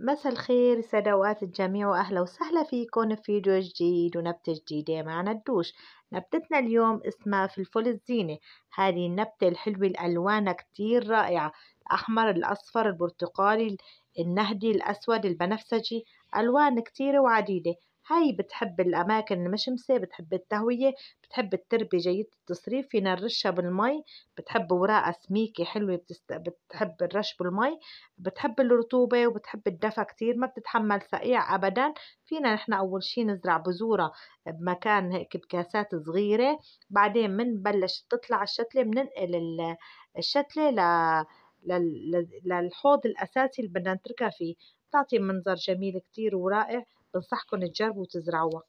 مساء الخير سدوات الجميع واهلا وسهلا فيكم في فيديو جديد ونبتة جديدة معنا الدوش نبتتنا اليوم اسمها فلفل الزينة هذه النبتة الحلوة الألوانها كتير رائعة الأحمر الأصفر البرتقالي النهدي الأسود البنفسجي ألوان كتيرة وعديدة هاي بتحب الأماكن المشمسة بتحب التهوية بتحب التربية جيدة التصريف فينا نرشها بالمي بتحب وراء سميكة حلوة بتست... بتحب الرش بالمي بتحب الرطوبة وبتحب الدفا كتير ما بتتحمل سقيع أبدا فينا نحن أول شي نزرع بذورة بمكان هيك بكاسات صغيرة بعدين منبلش تطلع الشتلة بننقل الشتلة ل... للحوض الأساسي اللي بدنا نتركها فيه بتعطي منظر جميل كتير ورائع بنصحكم تجربوا وتزرعوها